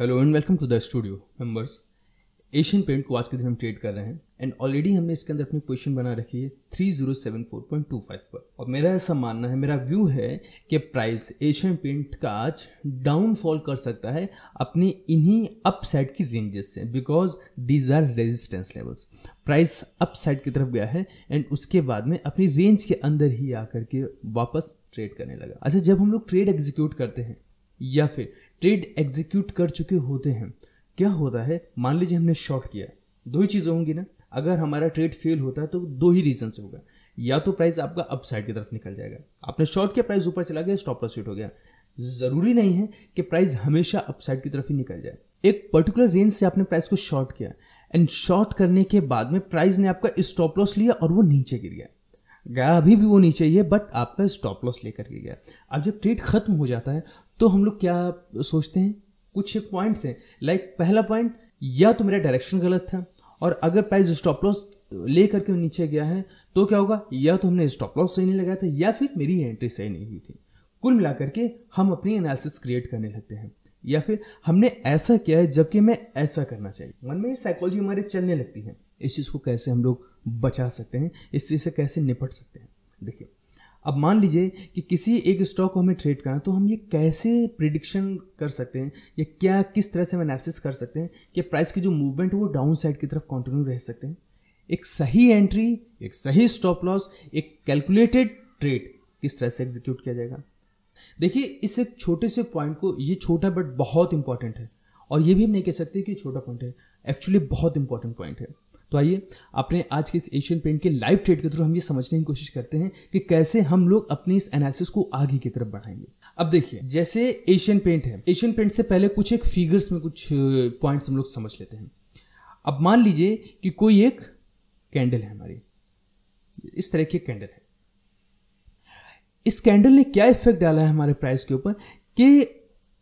hello and welcome to the studio members Asian paint को आज के दिन हम ट्रेड कर रहे हैं एंड ऑलरेडी हमने इसके अंदर अपनी पोजीशन बना रखी है 3074.25 पर और मेरा ऐसा मानना है मेरा व्यू है कि प्राइस एशियन पेंट का आज डाउनफॉल कर सकता है अपने इन्हीं अपसाइड की रेंजेस से because these are resistance levels price upside की तरफ गया है एंड उसके बाद में अपनी रेंज के अंदर ही आकर के वापस ट्रेड करने लगा अच्छा जब हम लोग ट्रेड एग्जीक्यूट करते हैं या फिर ट्रेड एग्जीक्यूट कर चुके होते हैं क्या होता है मान लीजिए हमने शॉर्ट किया दो ही चीज़ें होंगी ना अगर हमारा ट्रेड फेल होता है तो दो ही रीजन से होगा या तो प्राइस आपका अपसाइड की तरफ निकल जाएगा आपने शॉर्ट किया प्राइस ऊपर चला गया स्टॉप लॉस हिट हो गया ज़रूरी नहीं है कि प्राइस हमेशा अपसाइड की तरफ ही निकल जाए एक पर्टिकुलर रेंज से आपने प्राइस को शॉर्ट किया एंड शॉर्ट करने के बाद में प्राइस ने आपका स्टॉप लॉस लिया और वो नीचे गिर गया गया अभी भी वो नीचे ही है बट आपका स्टॉप लॉस लेकर के गया अब जब ट्रेड खत्म हो जाता है तो हम लोग क्या सोचते हैं कुछ पॉइंट्स हैं लाइक पहला पॉइंट या तो मेरा डायरेक्शन गलत था और अगर प्राइस स्टॉप लॉस ले करके नीचे गया है तो क्या होगा या तो हमने स्टॉप लॉस सही नहीं लगाया था या फिर मेरी एंट्री सही नहीं हुई थी कुल मिलाकर के हम अपनी एनालिसिस क्रिएट करने लगते हैं या फिर हमने ऐसा किया है जबकि मैं ऐसा करना चाहिए मन में ये साइकोलॉजी हमारे चलने लगती है इस चीज़ को कैसे हम लोग बचा सकते हैं इस चीज़ से कैसे निपट सकते हैं देखिए अब मान लीजिए कि किसी एक स्टॉक को हमें ट्रेड करना है तो हम ये कैसे प्रिडिक्शन कर सकते हैं या क्या किस तरह से हम एनालिसिस कर सकते हैं कि प्राइस की जो मूवमेंट है वो डाउन साइड की तरफ कंटिन्यू रह सकते हैं एक सही एंट्री एक सही स्टॉप लॉस एक कैलकुलेटेड ट्रेड किस तरह से एग्जीक्यूट किया जाएगा देखिए इस एक छोटे से पॉइंट को ये छोटा बट बहुत इंपॉर्टेंट है और ये भी हम नहीं कह सकते कि छोटा पॉइंट है एक्चुअली बहुत इंपॉर्टेंट पॉइंट है तो आइए अपने आज के इस एशियन पेंट के लाइव ट्रेड के थ्रू हम ये समझने की कोशिश करते हैं कि कैसे हम लोग अपनी इस एनालिसिस को आगे की तरफ बढ़ाएंगे अब देखिए जैसे एशियन पेंट है एशियन पेंट से पहले कुछ एक फिगर्स में कुछ पॉइंट्स हम लोग समझ लेते हैं अब मान लीजिए कि कोई एक कैंडल है हमारी इस तरह की कैंडल है इस कैंडल ने क्या इफेक्ट डाला है हमारे प्राइस के ऊपर कि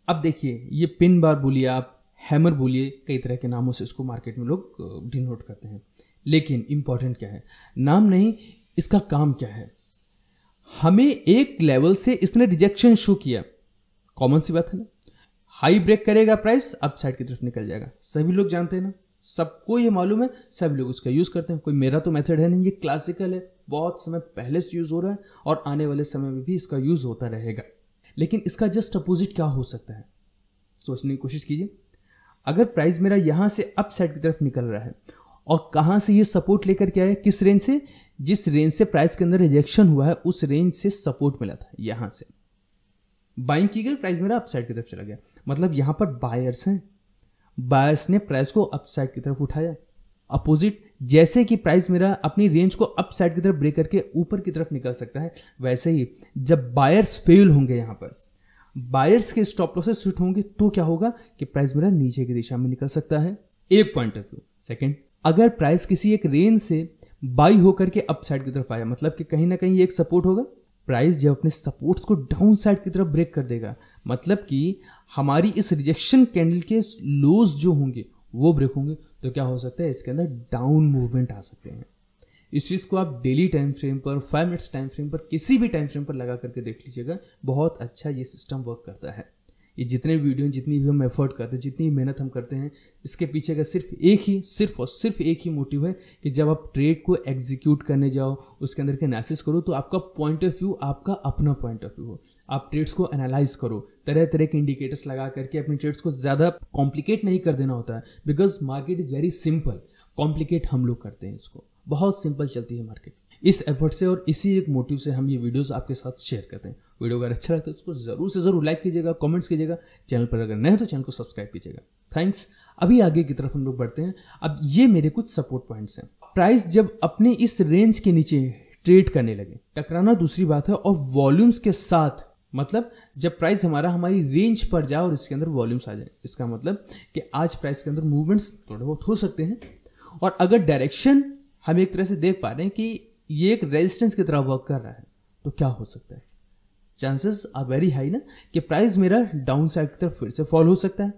अब देखिए ये पिन बार बोलिए आप हैमर बोलिए कई तरह के नामों से इसको मार्केट में लोग डिनोट करते हैं लेकिन इम्पॉर्टेंट क्या है नाम नहीं इसका काम क्या है हमें एक लेवल से इसने रिजेक्शन शो किया कॉमन सी बात है ना हाई ब्रेक करेगा प्राइस अपसाइड की तरफ निकल जाएगा सभी लोग जानते हैं ना सबको ये मालूम है सब लोग उसका यूज़ करते हैं कोई मेरा तो मेथड है नहीं ये क्लासिकल है बहुत समय पहले से यूज़ हो रहा है और आने वाले समय में भी इसका यूज़ होता रहेगा लेकिन इसका जस्ट अपोजिट क्या हो सकता है सोचने की कोशिश कीजिए अगर प्राइस मेरा यहाँ से अप साइड की तरफ निकल रहा है और कहाँ से ये सपोर्ट लेकर के आया किस रेंज से जिस रेंज से प्राइस के अंदर रिजेक्शन हुआ है उस रेंज से सपोर्ट मिला था यहाँ से बाइंग की गई प्राइस मेरा अपसाइड की तरफ चला गया मतलब यहाँ पर बायर्स हैं बायर्स ने प्राइस को अपसाइड की तरफ उठाया अपोजिट जैसे कि प्राइस मेरा अपनी रेंज को अपसाइड की तरफ ब्रेक करके ऊपर की तरफ निकल सकता है वैसे ही जब बायर्स फेल होंगे यहाँ पर बायर्स के स्टॉप लॉसेस हिट होंगे तो क्या होगा कि प्राइस मेरा नीचे की दिशा में निकल सकता है एक पॉइंट ऑफ व्यू सेकेंड अगर प्राइस किसी एक रेंज से बाई होकर के अपसाइड की तरफ आया मतलब कि कहीं ना कहीं एक सपोर्ट होगा प्राइस जब अपने सपोर्ट्स को डाउन साइड की तरफ ब्रेक कर देगा मतलब कि हमारी इस रिजेक्शन कैंडल के लोज जो होंगे वो ब्रेक होंगे तो क्या हो सकता है इसके अंदर डाउन मूवमेंट आ सकते हैं इस चीज़ को आप डेली टाइम फ्रेम पर फाइव मिनट्स टाइम फ्रेम पर किसी भी टाइम फ्रेम पर लगा करके देख लीजिएगा बहुत अच्छा ये सिस्टम वर्क करता है ये जितने वीडियो जितनी भी हम एफर्ट करते हैं जितनी मेहनत हम करते हैं इसके पीछे का सिर्फ एक ही सिर्फ और सिर्फ एक ही मोटिव है कि जब आप ट्रेड को एग्जीक्यूट करने जाओ उसके अंदर के एनालिसिस करो तो आपका पॉइंट ऑफ व्यू आपका अपना पॉइंट ऑफ व्यू हो आप ट्रेड्स को एनालाइज करो तरह तरह के इंडिकेटर्स लगा करके अपने ट्रेड्स को ज़्यादा कॉम्प्लिकेट नहीं कर देना होता है because market is very simple complicate हम लोग करते हैं इसको बहुत सिंपल चलती है मार्केट इस एफर्ट से और इसी एक मोटिव से हम ये वीडियोस आपके साथ शेयर करते हैं वीडियो अगर अच्छा लगता तो इसको ज़रूर से ज़रूर लाइक कीजिएगा कमेंट्स कीजिएगा चैनल पर अगर नए हो तो चैनल को सब्सक्राइब कीजिएगा थैंक्स अभी आगे की तरफ हम लोग बढ़ते हैं अब ये मेरे कुछ सपोर्ट पॉइंट्स हैं प्राइस जब अपने इस रेंज के नीचे ट्रेड करने लगे टकराना दूसरी बात है और वॉल्यूम्स के साथ मतलब जब प्राइस हमारा हमारी रेंज पर जाए और इसके अंदर वॉल्यूम्स आ जाए इसका मतलब कि आज प्राइस के अंदर मूवमेंट्स थोड़े बहुत हो सकते हैं और अगर डायरेक्शन हम एक तरह से देख पा रहे हैं कि ये एक रेजिस्टेंस की तरह वर्क कर रहा है तो क्या हो सकता है चांसेस आर वेरी हाई ना कि प्राइस मेरा डाउन साइड की तरफ फिर से फॉल हो सकता है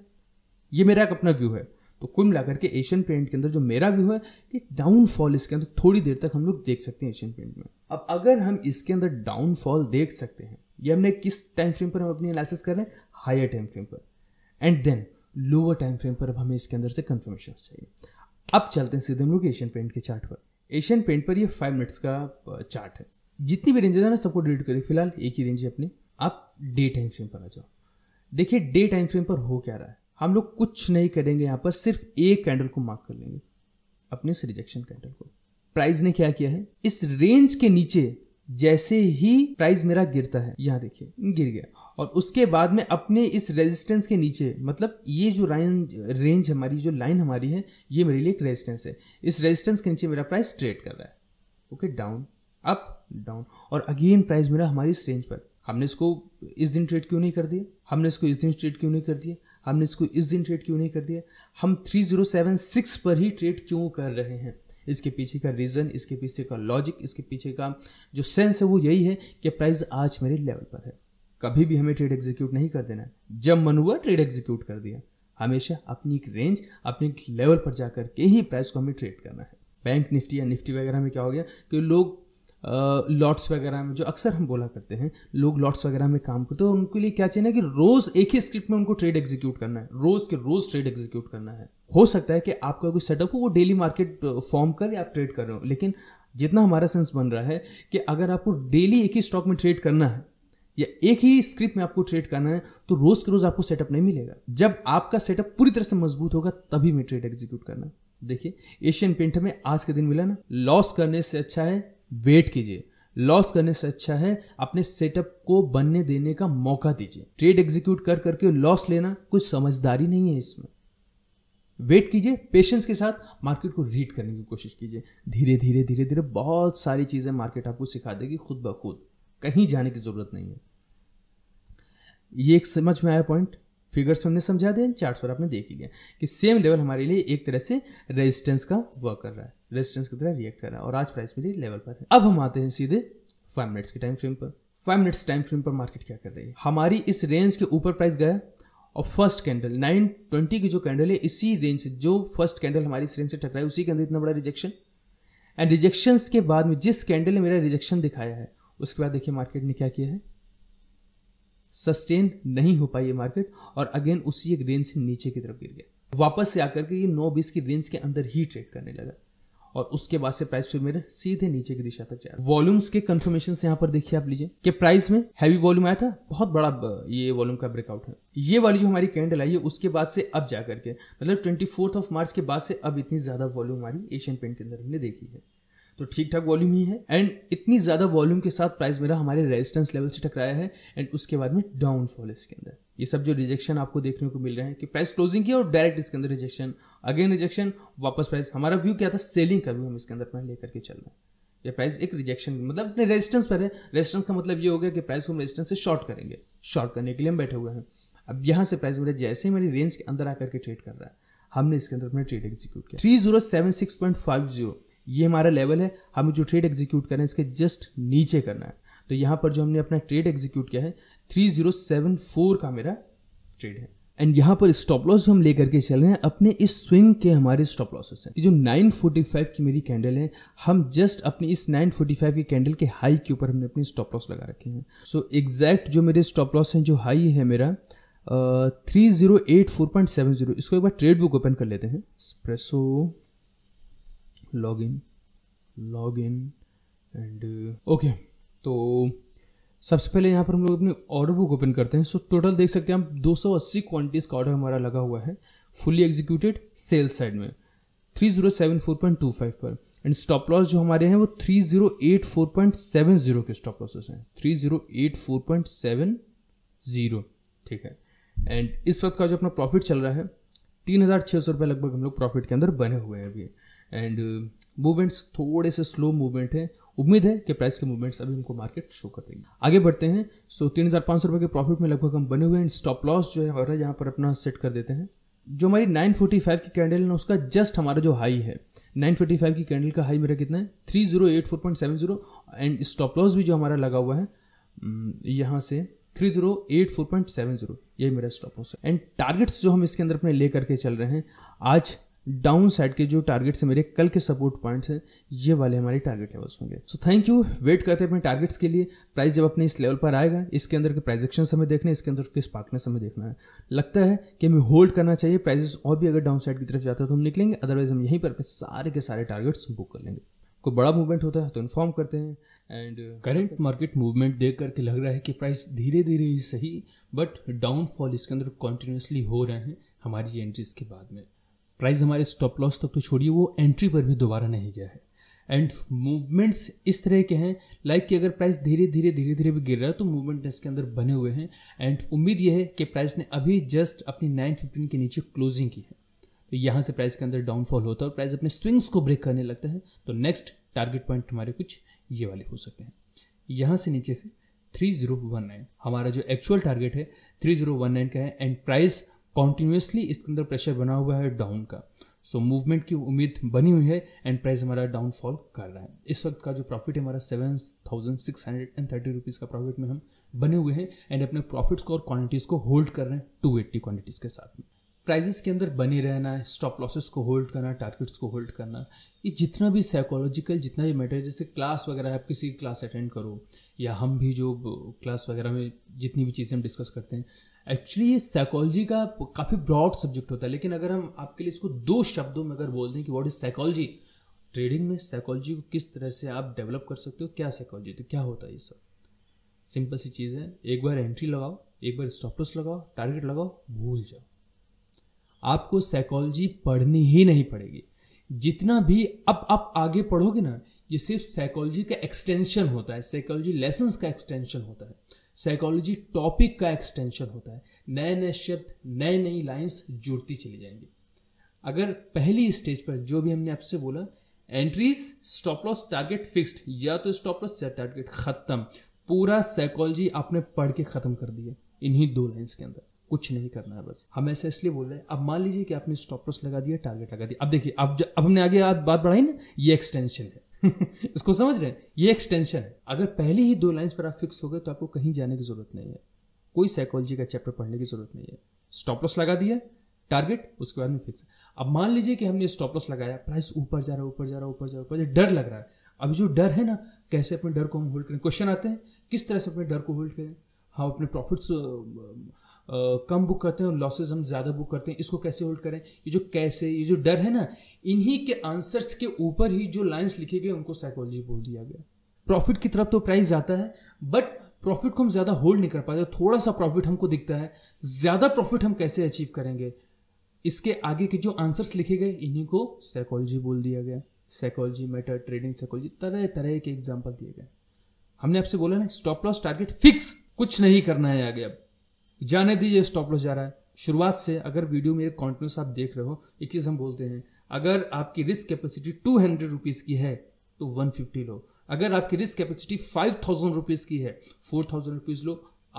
ये मेरा एक अपना व्यू है तो कुल मिलाकर के एशियन पेंट के अंदर जो मेरा व्यू है कि डाउनफॉल इसके अंदर थोड़ी देर तक हम लोग देख सकते हैं एशियन पेंट में अब अगर हम इसके अंदर डाउनफॉल देख सकते हैं ये हमने किस टाइम फ्रेम पर हम अपनी एनालिसिस कर रहे हैं हायर टाइम फ्रेम पर and then lower time frame पर अब हमें इसके अंदर से कंफर्मेशन चाहिए अब चलते हैं सीधे हम लोग एशियन पेंट के चार्ट पर एशियन पेंट पर ये फाइव मिनट्स का चार्ट है जितनी भी रेंजेस है ना सबको डिलीट करें फिलहाल एक ही रेंज है अपनी आप डे टाइम फ्रेम पर आ जाओ देखिए डे टाइम फ्रेम पर हो क्या रहा है हम लोग कुछ नहीं करेंगे यहाँ पर सिर्फ एक कैंडल को मार्क कर लेंगे अपने इस रिजेक्शन कैंडल को प्राइस ने क्या किया है इस रेंज के नीचे जैसे ही प्राइस मेरा गिरता है यहाँ देखिए गिर गया और उसके बाद में अपने इस रेजिस्टेंस के नीचे मतलब ये जो राइन रेंज हमारी जो लाइन हमारी है ये मेरे लिए एक रेजिस्टेंस है इस रेजिस्टेंस के नीचे मेरा प्राइस ट्रेड कर रहा है ओके डाउन अप डाउन और अगेन प्राइस मेरा हमारी इस रेंज पर हमने इसको इस दिन ट्रेड क्यों नहीं कर दिया हमने इसको इस दिन ट्रेड क्यों नहीं कर दिया हमने इसको इस दिन ट्रेड क्यों नहीं कर दिया हम 3076 पर ही ट्रेड क्यों कर रहे हैं इसके पीछे का रीज़न इसके पीछे का लॉजिक इसके पीछे का जो सेंस है वो यही है कि प्राइस आज मेरे लेवल पर है कभी भी हमें ट्रेड एग्जीक्यूट नहीं कर देना जब मन हुआ ट्रेड एग्जीक्यूट कर दिया हमेशा अपनी एक रेंज अपने एक लेवल पर जा के ही प्राइस को हमें ट्रेड करना है बैंक निफ्टी या निफ्टी वगैरह में क्या हो गया कि लोग लॉट्स वगैरह में जो अक्सर हम बोला करते हैं लोग लॉट्स वगैरह में काम करते हैं तो उनके लिए क्या चाहिए ना कि रोज़ एक ही स्क्रिप्ट में उनको ट्रेड एग्जीक्यूट करना है रोज़ के रोज़ ट्रेड एग्जीक्यूट करना है हो सकता है कि आपका कोई सेटअप हो वो डेली मार्केट फॉर्म कर आप ट्रेड कर रहे हो लेकिन जितना हमारा सेंस बन रहा है कि अगर आपको डेली एक ही स्टॉक में ट्रेड करना है या एक ही स्क्रिप्ट में आपको ट्रेड करना है तो रोज के रोज आपको सेटअप नहीं मिलेगा जब आपका सेटअप पूरी तरह से मजबूत होगा तभी मैं ट्रेड एग्जीक्यूट करना देखिए एशियन पेंट में आज के दिन मिला ना लॉस करने से अच्छा है वेट कीजिए लॉस करने से अच्छा है अपने सेटअप को बनने देने का मौका दीजिए ट्रेड एग्जीक्यूट कर करके लॉस लेना कुछ समझदारी नहीं है इसमें वेट कीजिए पेशेंस के साथ मार्केट को रीड करने की कोशिश कीजिए धीरे धीरे धीरे धीरे बहुत सारी चीज़ें मार्केट आपको सिखा देगी खुद ब खुद कहीं जाने की ज़रूरत नहीं है ये एक समझ में आया पॉइंट फिगर्स हमने समझा दिया चार्ट पर आपने देख ही लिया कि सेम लेवल हमारे लिए एक तरह से रेजिस्टेंस का वर्क कर रहा है रेजिस्टेंस की तरह रिएक्ट कर रहा है और आज प्राइस मेरे लेवल पर है अब हम आते हैं सीधे फाइव मिनट्स के टाइम फ्रेम पर फाइव मिनट्स टाइम फ्रेम पर मार्केट क्या कर रही है हमारी इस रेंज के ऊपर प्राइस गया और फर्स्ट कैंडल नाइन ट्वेंटी की जो कैंडल है इसी रेंज से जो फर्स्ट कैंडल हमारी इस रेंज से टकराई उसी के अंदर इतना बड़ा रिजेक्शन एंड रिजेक्शन के बाद में जिस कैंडल ने मेरा रिजेक्शन दिखाया है उसके बाद देखिए मार्केट ने क्या किया है सस्टेन नहीं हो पाई ये मार्केट और अगेन उसी एक रेंज से नीचे की तरफ गिर गया वापस से आकर के ये नौ बीस की रेंज के अंदर ही ट्रेड करने लगा और उसके बाद से प्राइस फिर मेरे सीधे नीचे की दिशा तक जा वॉल्यूम्स के कंफर्मेशन यहाँ पर देखिए आप लीजिए कि प्राइस में हैवी वॉल्यूम आया था बहुत बड़ा ये वॉल्यूम का ब्रेकआउट है ये वाली जो हमारी कैंडल आई है उसके बाद से अब जाकर के मतलब ट्वेंटी ऑफ मार्च के बाद से अब इतनी ज्यादा वॉल्यूम हमारी एशियन पेंट के अंदर हमने देखी है तो ठीक ठाक वॉल्यूम ही है एंड इतनी ज़्यादा वॉल्यूम के साथ प्राइस मेरा हमारे रेजिस्टेंस लेवल से टकराया है एंड उसके बाद में डाउनफॉल इसके अंदर ये सब जो रिजेक्शन आपको देखने को मिल रहे हैं कि प्राइस क्लोजिंग की और डायरेक्ट इसके अंदर रिजेक्शन अगेन रिजेक्शन वापस प्राइस हमारा व्यू क्या था सेलिंग का व्यू हम इसके अंदर अपना लेकर के चल रहे हैं ये प्राइस एक रिजेक्शन मतलब अपने रेजिस्टेंस पर है रेजिस्टेंस का मतलब ये हो गया कि प्राइस को हम रेजिस्टेंस से शॉर्ट करेंगे शॉर्ट करने के लिए हम बैठे हुए हैं अब यहाँ से प्राइस मेरे जैसे ही मेरी रेंज के अंदर आकर के ट्रेड कर रहा है हमने इसके अंदर अपना ट्रेड एग्जीक्यूट किया three zero seven six point five zero ये हमारा लेवल है हमें जो ट्रेड एग्जीक्यूट करना है इसके जस्ट नीचे करना है तो यहाँ पर जो हमने अपना ट्रेड एग्जीक्यूट किया है थ्री जीरो सेवन फोर का मेरा ट्रेड है एंड यहाँ पर स्टॉप लॉस हम लेकर के चल रहे हैं अपने इस स्विंग के हमारे स्टॉप लॉसेस हैं जो 945 की मेरी कैंडल है हम जस्ट अपने इस 945 की कैंडल के हाई के ऊपर हमने अपने स्टॉप लॉस लगा रखे हैं सो so, एग्जैक्ट जो मेरे स्टॉप लॉस हैं जो हाई है मेरा three zero eight four point seven zero इसको एक बार ट्रेड बुक ओपन कर लेते हैं expresso log in log in and okay तो सबसे पहले यहाँ पर हम लोग अपनी ऑर्डर बुक ओपन करते हैं सो so, टोटल देख सकते हैं हम 280 सौ अस्सी क्वान्टिटीज़ का ऑर्डर हमारा लगा हुआ है फुली एग्जीक्यूटेड सेल साइड में 3074.25 पर एंड स्टॉप लॉस जो हमारे हैं वो 3084.70 के स्टॉप लॉसेस हैं 3084.70 ठीक है एंड इस वक्त का जो अपना प्रॉफिट चल रहा है तीन हज़ार छः सौ रुपये लगभग हम लोग प्रॉफिट के अंदर बने हुए हैं अभी एंड मूवमेंट्स uh, थोड़े से स्लो मूवमेंट है उम्मीद है कि प्राइस के मूवमेंट्स अभी हमको मार्केट शो कर देंगे आगे बढ़ते हैं सो तीन हज़ार पाँच सौ रुपये के प्रॉफिट में लगभग हम बने हुए हैं स्टॉप लॉस जो है हमारा यहाँ पर अपना सेट कर देते हैं जो हमारी 945 की कैंडल है उसका जस्ट हमारा जो हाई है 945 की कैंडल का हाई मेरा कितना है 3084.70 एंड स्टॉप लॉस भी जो हमारा लगा हुआ है यहाँ से 3084.70 यही मेरा स्टॉप लॉस है एंड टारगेट्स जो हम इसके अंदर अपने ले करके चल रहे हैं आज डाउन साइड के जो टारगेट्स हैं मेरे कल के सपोर्ट पॉइंट्स हैं ये वाले हमारे टारगेट लेवल्स होंगे सो थैंक यू वेट करते हैं अपने टारगेट्स के लिए प्राइस जब अपने इस लेवल पर आएगा इसके अंदर के प्राइजेक्शन हमें देखने इसके अंदर के स्पार्कनेस हमें देखना है लगता है कि हमें होल्ड करना चाहिए प्राइजेस और भी अगर डाउन साइड की तरफ जाता है तो हम निकलेंगे अदरवाइज हम यहीं पर अपने सारे के सारे टारगेट्स बुक कर लेंगे कोई बड़ा मूवमेंट होता है तो इन्फॉर्म करते हैं एंड करेंट मार्केट मूवमेंट देख करके लग रहा है कि प्राइस धीरे धीरे ही सही बट डाउनफॉल इसके अंदर कॉन्टिन्यूसली हो रहे हैं हमारी एंट्रीज के बाद में प्राइस हमारे स्टॉप लॉस तक तो छोड़िए वो एंट्री पर भी दोबारा नहीं गया है एंड मूवमेंट्स इस तरह के हैं लाइक like कि अगर प्राइस धीरे धीरे धीरे धीरे भी गिर रहा है तो मूवमेंट इसके अंदर बने हुए हैं एंड उम्मीद यह है कि प्राइस ने अभी जस्ट अपनी नाइन फिफ्टीन के नीचे क्लोजिंग की है तो यहाँ से प्राइस के अंदर डाउनफॉल होता है और प्राइस अपने स्विंग्स को ब्रेक करने लगता है तो नेक्स्ट टारगेट पॉइंट हमारे कुछ ये वाले हो सकते हैं यहाँ से नीचे फिर थ्री जीरो वन नाइन हमारा जो एक्चुअल टारगेट है थ्री जीरो वन नाइन का है एंड प्राइस कॉन्टीन्यूसली इसके अंदर प्रेशर बना हुआ है डाउन का सो so, मूवमेंट की उम्मीद बनी हुई है एंड प्राइस हमारा डाउनफॉल कर रहा है इस वक्त का जो प्रॉफिट है हमारा seven thousand six hundred and thirty rupees का प्रॉफिट में हम बने हुए हैं एंड अपने प्रॉफिट्स को और क्वांटिटीज़ को होल्ड कर रहे हैं टू एट्टी क्वांटिटीज़ के साथ में प्राइजेस के अंदर बने रहना स्टॉप लॉसेस को होल्ड करना टारगेट्स को होल्ड करना ये जितना भी साइकोलॉजिकल जितना भी मैटर जैसे क्लास वगैरह आप किसी क्लास अटेंड करो या हम भी जो क्लास वगैरह में जितनी भी चीज़ें हम डिस्कस करते हैं एक्चुअली ये साइकोलॉजी का काफ़ी ब्रॉड सब्जेक्ट होता है लेकिन अगर हम आपके लिए इसको दो शब्दों में अगर बोल दें कि वॉट इज़ साइकोलॉजी ट्रेडिंग में साइकोलॉजी को किस तरह से आप डेवलप कर सकते हो क्या साइकोलॉजी तो क्या होता है ये सब सिंपल सी चीज़ है एक बार एंट्री लगाओ एक बार स्टॉपलस लगाओ टारगेट लगाओ भूल जाओ आपको साइकोलॉजी पढ़नी ही नहीं पड़ेगी जितना भी अब आप आगे पढ़ोगे ना ये सिर्फ साइकोलॉजी का एक्सटेंशन होता है साइकोलॉजी लेसन्स का एक्सटेंशन होता है साइकोलॉजी टॉपिक का एक्सटेंशन होता है नए नए शब्द नए नई लाइंस जुड़ती चली जाएंगी अगर पहली स्टेज पर जो भी हमने आपसे बोला entries stop loss target fixed या तो स्टॉप लॉस या टारगेट खत्म पूरा साइकोलॉजी आपने पढ़ के ख़त्म कर दिया इन्हीं दो लाइन्स के अंदर कुछ नहीं करना है बस हम ऐसा इसलिए बोल रहे हैं अब मान लीजिए कि आपने स्टॉप लॉस लगा दिया टारगेट लगा दिया अब देखिए अब अब हमने आगे आज बात बढ़ाई ना ये एक्सटेंशन है इसको समझ रहे हैं ये एक्सटेंशन है अगर पहले ही दो लाइन्स पर आप फिक्स हो गए तो आपको कहीं जाने की जरूरत नहीं है कोई साइकोलॉजी का चैप्टर पढ़ने की जरूरत नहीं है स्टॉप लॉस लगा दिया टारगेट उसके बाद में फिक्स अब मान लीजिए कि हमने स्टॉप लॉस लगाया प्राइस ऊपर जा रहा है ऊपर जा रहा है ऊपर जा रहा है ऊपर डर लग रहा है अभी जो डर है ना कैसे अपने डर को हम होल्ड करें क्वेश्चन आते हैं किस तरह से अपने डर को होल्ड करें हम हाँ अपने प्रॉफिट्स कम बुक करते हैं और लॉसेज हम ज़्यादा बुक करते हैं इसको कैसे होल्ड करें ये जो कैसे ये जो डर है ना इन्हीं के आंसर्स के ऊपर ही जो लाइन्स लिखे गए उनको साइकोलॉजी बोल दिया गया प्रॉफिट की तरफ तो प्राइस जाता है बट प्रॉफिट को हम ज़्यादा होल्ड नहीं कर पाते थोड़ा सा प्रॉफिट हमको दिखता है ज़्यादा प्रॉफिट हम कैसे अचीव करेंगे इसके आगे के जो आंसर्स लिखे गए इन्हीं को साइकोलॉजी बोल दिया गया साइकोलॉजी मैटर ट्रेडिंग साइकोलॉजी तरह तरह के एग्जाम्पल दिए गए हमने आपसे बोला ना स्टॉप लॉस टारगेट फिक्स कुछ नहीं करना है आगे अब जाने दीजिए स्टॉप लॉस जा रहा है शुरुआत से अगर वीडियो मेरे कॉन्टिन्यूस आप देख रहे हो एक चीज़ हम बोलते हैं अगर आपकी risk capacity two hundred rupees की है तो वन फिफ्टी लो अगर आपकी risk capacity five thousand rupees की है फोर थाउजेंड रुपीज़ लो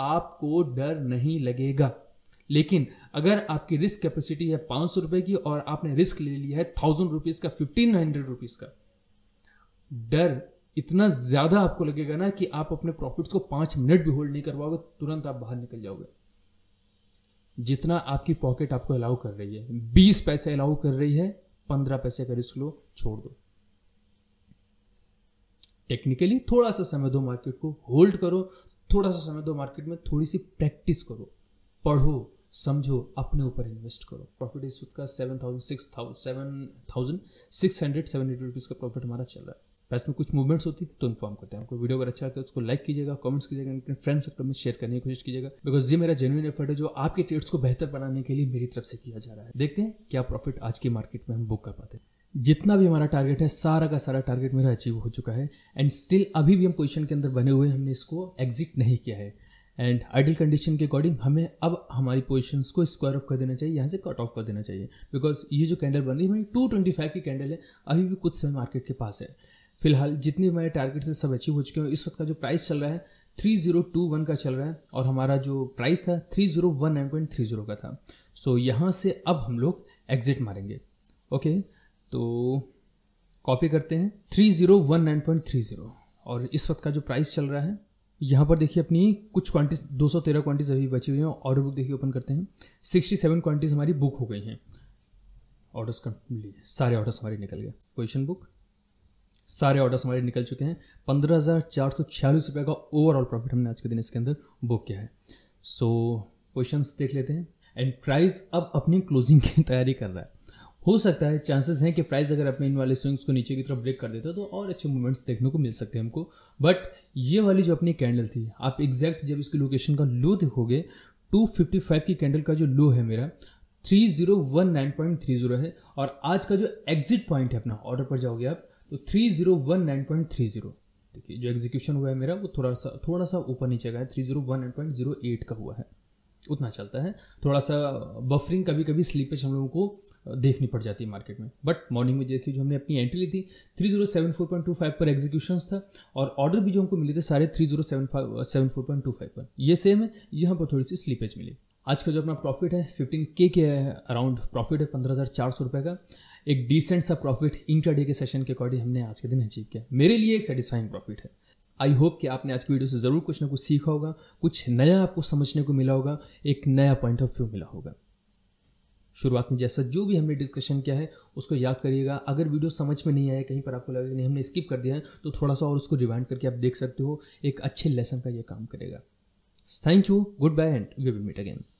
आपको डर नहीं लगेगा लेकिन अगर आपकी रिस्क कैपेसिटी है पाँच सौ रुपये की और आपने रिस्क ले लिया है थाउजेंड रुपीज़ का फिफ्टीन हंड्रेड रुपीज़ का डर इतना ज़्यादा आपको लगेगा ना कि आप अपने प्रॉफिट्स को पाँच मिनट भी होल्ड नहीं करवाओगे तुरंत आप बाहर निकल जाओगे जितना आपकी पॉकेट आपको अलाउ कर रही है बीस पैसे अलाउ कर रही है पंद्रह पैसे का रिस्क लो छोड़ दो टेक्निकली थोड़ा सा समय दो मार्केट को होल्ड करो थोड़ा सा समय दो मार्केट में थोड़ी सी प्रैक्टिस करो पढ़ो समझो अपने ऊपर इन्वेस्ट करो प्रॉफिट इस का seven thousand six thousand seven thousand six hundred seven hundred rupees का प्रॉफिट हमारा चल रहा है बस में कुछ मूवमेंट्स होती है तो इन्फॉर्म करते हैं आपको वीडियो अगर अच्छा लगता है तो उसको लाइक कीजिएगा कमेंट्स कीजिएगा अपने फ्रेंड सर्कल में शेयर करने की कोशिश कीजिएगा बिकॉज ये मेरा जेनुअन एफर्ट है जो आपके ट्रेड्स को बेहतर बनाने के लिए मेरी तरफ से किया जा रहा है देखते हैं क्या प्रॉफिट आज की मार्केट में हम बुक कर पाते हैं जितना भी हमारा टारगेट है सारा का सारा टारगेट मेरा अचीव हो चुका है एंड स्टिल अभी भी हम पोजिशन के अंदर बने हुए हमने इसको एग्जिट नहीं किया है एंड आइडियल कंडीशन के अकॉर्डिंग हमें अब हमारी पोजिशन को स्क्वायर ऑफ कर देना चाहिए यहाँ से कट ऑफ कर देना चाहिए बिकॉज ये जो कैंडल बन रही है हमारी टू ट्वेंटी फाइव की कैंडल है अभी भी कुछ समय मार्केट के पास है फिलहाल जितने हमारे टारगेट्स हैं सब अचीव हो चुके हैं इस वक्त का जो प्राइस चल रहा है थ्री जीरो टू वन का चल रहा है और हमारा जो प्राइस था three zero one nine point three zero का था सो so, यहाँ से अब हम लोग एग्जिट मारेंगे ओके तो कॉपी करते हैं three zero one nine point three zero और इस वक्त का जो प्राइस चल रहा है यहाँ पर देखिए अपनी कुछ क्वांटिटीज तेरह क्वांटिटीज अभी बची हुई हैं ऑर्डर बुक देखिए ओपन करते हैं सिक्सटी सेवन क्वांटिटीज हमारी बुक हो गई हैं ऑर्डर्स कर सारे ऑर्डर्स हमारे निकल गए क्वेश्चन बुक सारे ऑर्डर्स हमारे निकल चुके हैं पंद्रह हज़ार चार सौ छियालीस रुपये का ओवरऑल प्रॉफिट हमने आज के दिन इसके अंदर बुक किया है सो so, क्वेश्चन देख लेते हैं एंड प्राइस अब अपनी क्लोजिंग की तैयारी कर रहा है हो सकता है चांसेस हैं कि प्राइस अगर अपने इन वाले स्विंग्स को नीचे की तरफ ब्रेक कर देता तो और अच्छे मूवमेंट्स देखने को मिल सकते हैं हमको बट ये वाली जो अपनी कैंडल थी आप एग्जैक्ट जब इसकी लोकेशन का लो देखोगे 255 की कैंडल का जो लो है मेरा 3019.30 है और आज का जो एग्जिट पॉइंट है अपना ऑर्डर पर जाओगे आप तो three zero one nine point three zero देखिए जो एग्जीक्यूशन हुआ है मेरा वो थोड़ा सा थोड़ा सा ऊपर नीचे का है three zero one nine point zero eight का हुआ है उतना चलता है थोड़ा सा बफरिंग कभी कभी स्लीपेज हम लोगों को देखनी पड़ जाती है मार्केट में बट मॉर्निंग में देखिए जो हमने अपनी एंट्री ली थी three zero seven four point two five पर एग्जीक्यूशन था और ऑर्डर भी जो हमको मिले थे सारे three zero seven five seven four point two five पर ये सेम है यहाँ पर थोड़ी सी स्लीपेज मिली आज का जो अपना प्रॉफिट है फिफ्टीन के के अराउंड प्रॉफिट है पंद्रह हज़ार चार सौ रुपये का एक डिसेंट सा प्रॉफिट इंट्राडे के सेशन के अकॉर्डिंग हमने आज के दिन अचीव किया मेरे लिए एक सेटिस्फाइंग प्रॉफिट है आई होप कि आपने आज की वीडियो से ज़रूर कुछ ना कुछ सीखा होगा कुछ नया आपको समझने को मिला होगा एक नया पॉइंट ऑफ व्यू मिला होगा शुरुआत में जैसा जो भी हमने डिस्कशन किया है उसको याद करिएगा अगर वीडियो समझ में नहीं आया कहीं पर आपको लगेगा नहीं हमने स्किप कर दिया है तो थोड़ा सा और उसको रिवाइंड करके आप देख सकते हो एक अच्छे लेसन का ये काम करेगा thank you good bye and we will meet again